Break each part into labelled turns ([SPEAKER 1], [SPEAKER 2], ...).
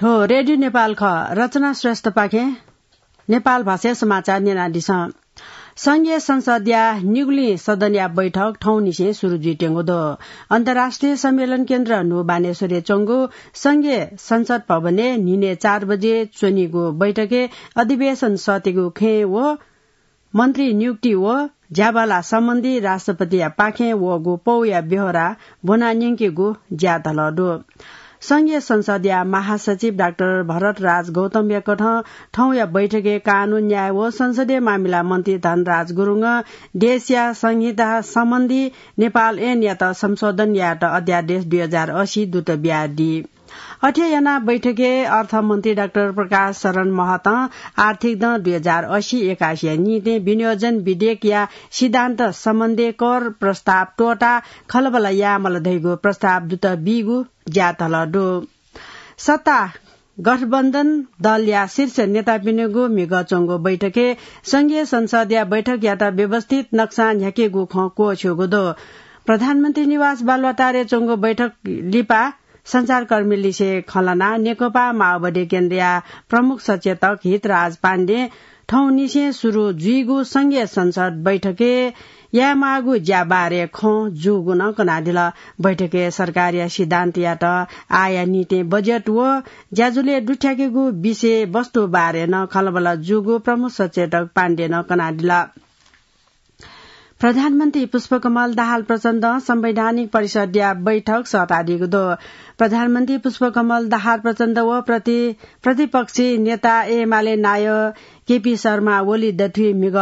[SPEAKER 1] ठो रेडियो नेपाल ख रचना श्रेष्ठ पाखे नेपाल भाषा समाचार नेनाडिस संघीय संसदीय निगुली सदनीय बैठक ठाउँ निसे सुरु जुटेङ्गो दो अन्तर्राष्ट्रिय सम्मेलन केन्द्र नु बानेश्वरी चोङ्गो संघीय संसद भवने निने चार बजे चोनिगो बैठके अधिवेशन सतेगो खे वो मन्त्री नियुक्ति वो ज्याबाला सम्बन्धी राष्ट्रपति पाखे वो गो पौ या बेहोरा भोना निङ्केगो ज्या डो संघीय संसदीय महासचिव डाक्टर भरत राज गौतम ठाउँ या बैठके कानून न्याय व संसदीय मामिला मन्त्री धनराज गुरूङ देशिया संहिता सम्बन्धी नेपाल एन या त संशोधन या त अध्यादेश दुई हजार असी दुत अध्ययना बैठके अर्थमन्त्री डाक्टर प्रकाश शरण महत आर्थिक दुई हजार असी एकासी नीति विनियोजन विधेयक या सिद्धान्त सम्बन्धी कर प्रस्ताव टोटा खलबल या धैगो प्रस्ताव दूत बिगु ज्यातल डो सत्ता गठबन्धन दल या शीर्ष नेता मिग मिगचोङ्गो बैठके संघीय संसदीय बैठक या त व्यवस्थित नक्सा झ्याकेगु खो दो प्रधानमन्त्री निवास बालवाटारे चोङ्गो बैठक लिपा संचारकर्मी लिसे खलना नेकपा माओवादी केन्द्रीय प्रमुख सचेतक हितराज पाण्डे निसे सुरु जुइगु संघीय संसद बैठके या मागु ज्या बारे ख जुगु न कनादिल बैठके सरकारी सिद्धान्त या त आया निते बजेट व ज्याजुले डुठ्याकेगु विषय वस्तु बारे न खलबल जुगु प्रमुख सचेतक पाण्डे न कनादिल प्रधानमन्त्री पुष्पकमल दाहाल प्रचण्ड संवैधानिक परिषद बैठक सतादिएको प्रधानमन्त्री पुष्पकमल दाहाल प्रचण्ड व प्रतिपक्षी नेता एमाले नाय केपी शर्मा ओली दथी मिग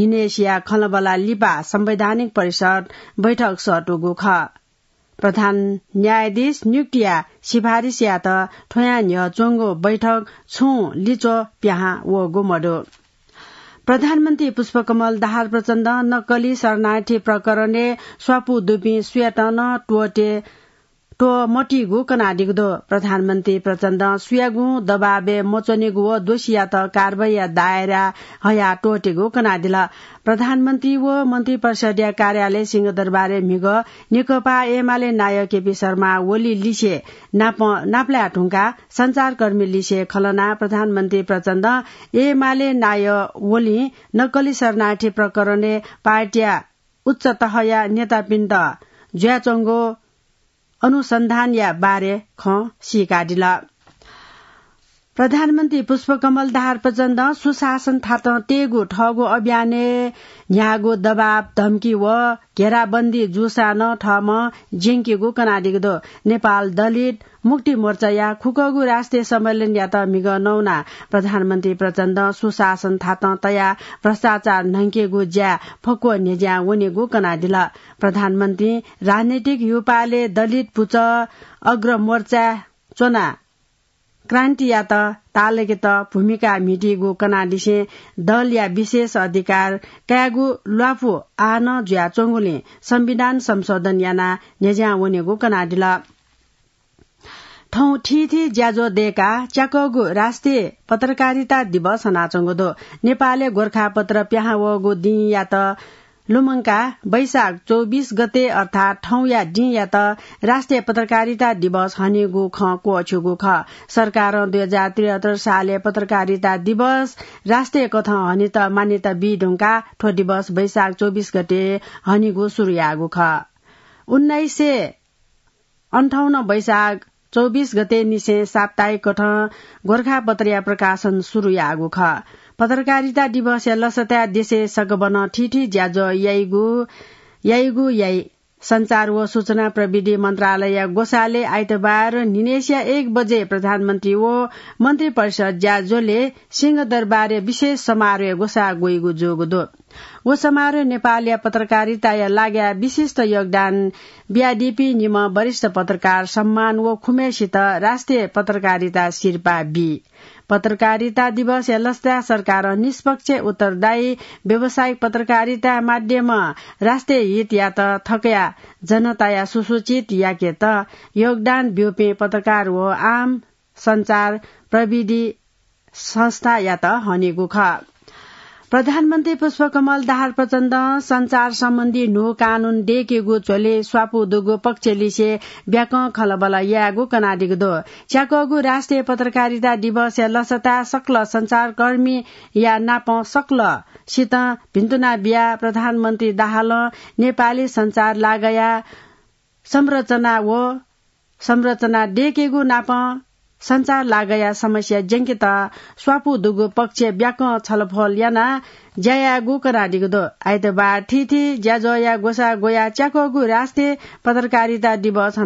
[SPEAKER 1] निनेसिया खलबला लिपा संवैधानिक परिषद बैठक सटुगु ख प्रधान न्यायाधीश नियुक्तिया सिफारिस या त ठोयान चोङ्गो बैठक छु लिचो प्याहा व गोमडो प्रधानमन्त्री पुष्पकमल दाहाल प्रचण्ड नक्कली शरणार्थी प्रकरणे स्वापु दुपी स्वेटन टोटे टो मटिगु डिग्दो प्रधानमन्त्री प्रचण्ड सुयागु दबाबे मोचनेगु व दोषिया त कार्बया दायरा हया टोटेगु कनाडिला प्रधानमन्त्री व मन्त्री परिषदीय कार्यालय सिंहदरबारे मिग नेकपा एमाले नायक केपी शर्मा ओली लिसे नाप्ला ढुङ्गा संचारकर्मी लिसे खलना प्रधानमन्त्री प्रचण्ड एमाले नाय ओली नक्कली शरणार्थी प्रकरण पार्टीया उच्च तहया नेतापिण्ड ज्याचङ्गो अनुसन्धान या बारे ख सी काटिला प्रधानमन्त्री पुष्पकमल दाहार प्रचण्ड सुशासन थात टेगो ठगो अभियाने यागो दबाब धम्की व घेराबन्दी जुसान ठम जेङ्केगो दो नेपाल दलित मुक्ति मोर्चा या खुकगु राष्ट्रिय सम्मेलन या त मिग नौना प्रधानमन्त्री प्रचण्ड सुशासन थात तया भ्रष्टाचार नङ्केगु ज्या फको नेज्या वनेगु कनाडिल प्रधानमन्त्री राजनैतिक युपाले दलित पुच अग्र मोर्चा चोना या त त भूमिका मिटिगु कनालिसे दल या विशेष अधिकार क्यागु ल्वाफु आन जुया चोङ्गुले संविधान संशोधन याना नेज्या वनेगु कनाडिल ठौ ठीथी ज्याजो देका च्याकगु राष्ट्रिय पत्रकारिता दिवस हनाचोङ्गो दो नेपालले गोर्खापत्र प्याहावगु या त लुमङका वैशाख चौबिस गते अर्थात या डी या त राष्ट्रिय पत्रकारिता दिवस ख को अछुगो ख सरकार दुई हजार त्रिहत्तर साल पत्रकारिता दिवस राष्ट्रिय कथा हने त मान्यता बी ढुङ्गा ठो दिवस वैशाख चौबिस गते हनेगो सुरुयागो ख उन्नाइस सय अन्ठाउन्न वैशाख चौबिस गते निसे साप्ताहिक कठ गोर्खा पत्रिया प्रकाशन यागु ख पत्रकारिता दिवस लसत्या देशे सगबन ठिठी ज्याजो याइगु याइगु याइ संचार व सूचना प्रविधि मन्त्रालय गोसाले आइतबार निनेसिया एक बजे प्रधानमन्त्री व मन्त्री परिषद ज्याजोले सिंहदरबारे विशेष समारोह गोसा गोइगु जोगदो गो समारोह नेपाल या पत्रकारिता या लाग्या विशिष्ट योगदान बिआडीपी निम वरिष्ठ पत्रकार सम्मान व खुमेसित राष्ट्रिय पत्रकारिता शिर्पा बी पत्रकारिता दिवस यलस्ता सरकार निष्पक्ष उत्तरदायी व्यावसायिक पत्रकारिता माध्यम राष्ट्रिय हित या त थकया जनता या सुसूचित के त योगदान व्योपे पत्रकार हो आम संचार प्रविधि संस्था या त हनेगु ख प्रधानमन्त्री पुष्पकमल दाहाल प्रचण्ड संचार सम्बन्धी नो कानून डेकेगो चोले स्वापु पक्ष लिसे ब्याक खलबल यागो कनाडिगो दो च्याकगु राष्ट्रिय पत्रकारिता दिवस या लसता सक्ल संचार कर्मी या नाप सक्ल सित भिन्तुना बिया प्रधानमन्त्री दाहाल नेपाली संचार लागया संरचना हो संरचना डेकेगो नाप संचार लागया समस्या जेंकेता स्वापु दुगु पक्ष व्याक छलफल याना ज्याया गु दो आइतबार थिथि या गोसा गोया च्याकोगु रास्ते पत्रकारिता दिवस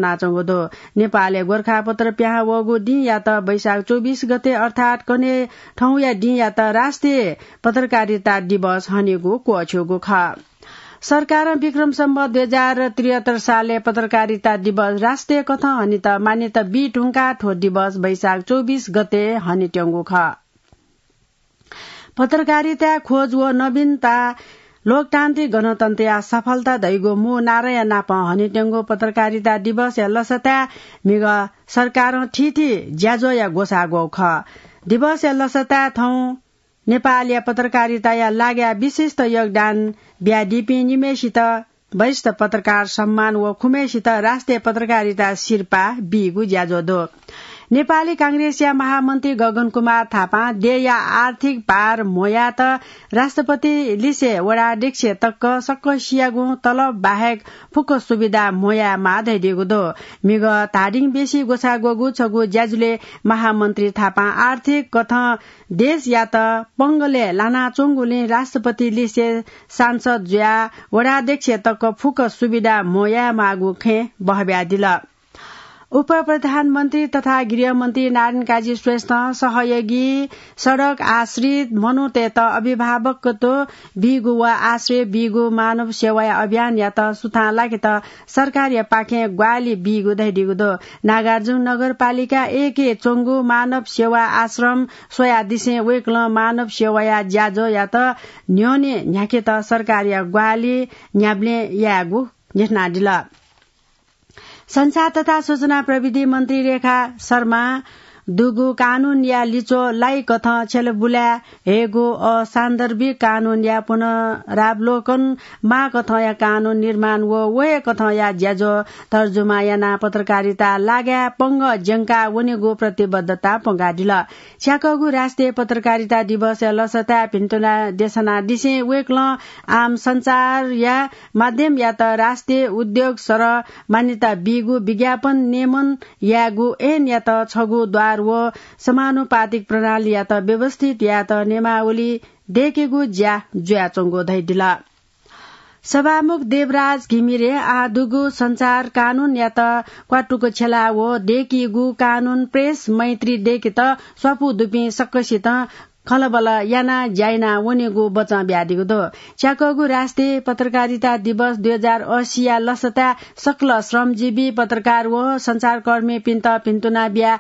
[SPEAKER 1] दो नेपालले गोर्खा पत्र प्याहा वगु दिं या त वैशाख चौबिस गते अर्थात कने ठाउँ या दिं या त रास्ते पत्रकारिता दिवस हनेगु कोछ्योगु ख सरकार विक्रम सम्भ दुई हजार त्रिहत्तर सालले पत्रकारिता दिवस राष्ट्रिय कथा अनि त मान्यता बी टुङ्का ठो दिवस वैशाख चौबिस गते हनि ट्याङ्गु ख पत्रकारिता खोज व नवीनता लोकतान्त्रिक गणतन्त्र सफलता दैगो मु नारायण नाप हनिटेङ्गो पत्रकारिता दिवस या लसता मिग सरकार ठिठी ज्याजो या गोसा गो ख दिवस या लसता थौं नेपाली या पत्रकारिताया लाग्या विशिष्ट योगदान ब्याडिपी निमेसित वरिष्ठ पत्रकार सम्मान वा खुमेसित राष्ट्रिय पत्रकारिता शिर्पा बी गुज्याजोदो नेपाली कांग्रेसका महामन्त्री गगन कुमार थापा देया आर्थिक पार मोया त राष्ट्रपति राष्ट्रपतिलिसे वडाध्यक्ष तक्क सक्क सियागु तलब बाहेक फुक सुविधा मोया माधै दो मिग तारिङ बेसी गोछा गोगु छगु ज्याजुले महामन्त्री थापा आर्थिक कथ देश या त पंगले लाना चोङ्गुले राष्ट्रपति लिसे सांसद ज्या वडाध्यक्ष तक्क फुक सुविधा मोया मागु खे बहब्या दिला उप प्रधानमन्त्री तथा गृहमन्त्री नारायण काजी श्रेष्ठ सहयोगी सड़क आश्रित मनोतेत अभिभावकत्व बिगु वा आश्रय बिगु मानव सेवा अभियान या त सुथालाके त सरकारी पाखे ग्वाली बिगु दैडिगुदो नागार्जुन नगरपालिका एके चोङ्गु मानव सेवा आश्रम सोया दिसे वेक्ल मानव सेवा या ज्याजो या त न्योने न्याके त सरकारी ग्वाली न्याब्ले यागु नेठना डिला संचार तथा सूचना प्रविधि मन्त्री रेखा शर्मा दुगु कानून या लिचो लाई कथ छेल बुल्या हेगो असान्दर्भिक कानुन कानून या पुनरावलोकन मा कथ या कानून निर्माण वो वे कथ या ज्याजो तर्जुमा या ना पत्रकारिता लाग्या पंग ज्याङ्का वनेगो प्रतिबद्धता पंगा डिल छ्याकगु राष्ट्रिय पत्रकारिता दिवस लसता पिन्तुना देशना दिसे वेक्ल आम संचार या माध्यम या त राष्ट्रिय उद्योग सर मान्यता बिगु विज्ञापन नियमन यागु एन या त छगु द्वार व समानुपातिक प्रणाली या त व्यवस्थित या त नेमावली देखेको ज्या चङ्गो धैडिला सभामुख देवराज घिमिरे आदुगु संचार कानून या त क्वाटुको छेला हो देखिगु कानून प्रेस मैत्री देखि त स्वपु दुपी सक्कसित खलबल याना ज्याइना वनेगु बचा ब्यादिगु दो च्याकगु राष्ट्रिय पत्रकारिता दिवस दुई हजार असिया लसता सक्ल श्रमजीवी पत्रकार हो संचारकर्मी पिन्त पिन्तुना ब्या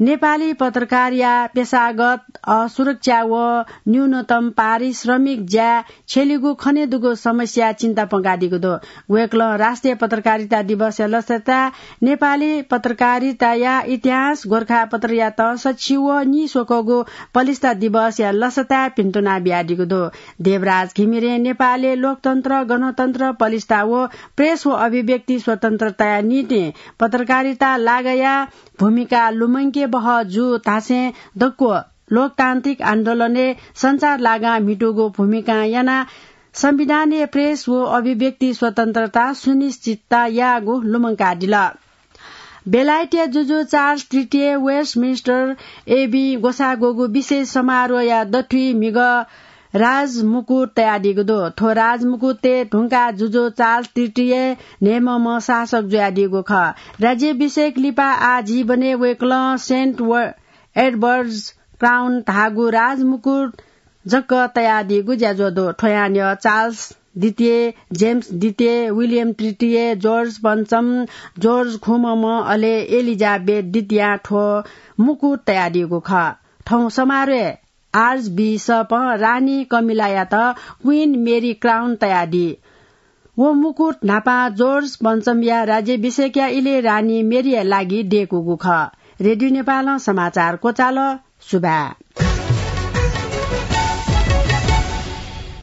[SPEAKER 1] नेपाली पत्रकार या पेसागत असुरक्षा व न्यूनतम पारिश्रमिक ज्या छेलिगु खनेदुगो समस्या चिन्ता पङ्गादिगो दो वेक्ल राष्ट्रिय पत्रकारिता दिवस लसता नेपाली पत्रकारिता या इतिहास गोर्खा पत्र या त सचिव नि सोकोगो पलिस्ता दिवस या लसता पिन्टुना बियादिगु दो देवराज घिमिरे नेपाली लोकतन्त्र गणतन्त्र पलिस्ता व प्रेस व अभिव्यक्ति स्वतन्त्रता नीति पत्रकारिता लागया भूमिका लुमङ्के के बह जु तासे दक्को लोकतान्त्रिक आन्दोलनले संचार लागा मिटोको भूमिका याना संविधानीय प्रेस वो अभिव्यक्ति स्वतन्त्रता सुनिश्चितता यागो लुमङ्का डिल बेलायतीय जुजु चार्ज तृतीय वेस्ट मिनिस्टर एबी गोसागोगु विशेष समारोह या दठी मिग राज मुकुट राजमुकुट दो थो राज ते ढुङ्गा जुजो चाल तृतीय नेम म शासक जुयादिगो ख राज्य विषेक लिपा आजी बने वेक्ल सेन्ट एडवर्ड्स क्राउन धागु राजमुकुट जक्क तयादिगु ज्याजोदो ठोयान्य चार्ल्स द्वितीय जेम्स द्वितीय विलियम तृतीय जोर्ज पञ्चम जोर्ज खुमम अले एलिजाबेथ द्वितीय ठो मुकुट तयारिएको ख ठाउँ समारोह आर्ज बिसप रानी त क्वीन मेरी क्राउन तयादी वो मुकुट नापा जोर्ज पञ्चमिया राज्य विषेक्या इले रानी मेरिया लागि डेको गुख रेडियो नेपाल समाचार चाल सुबा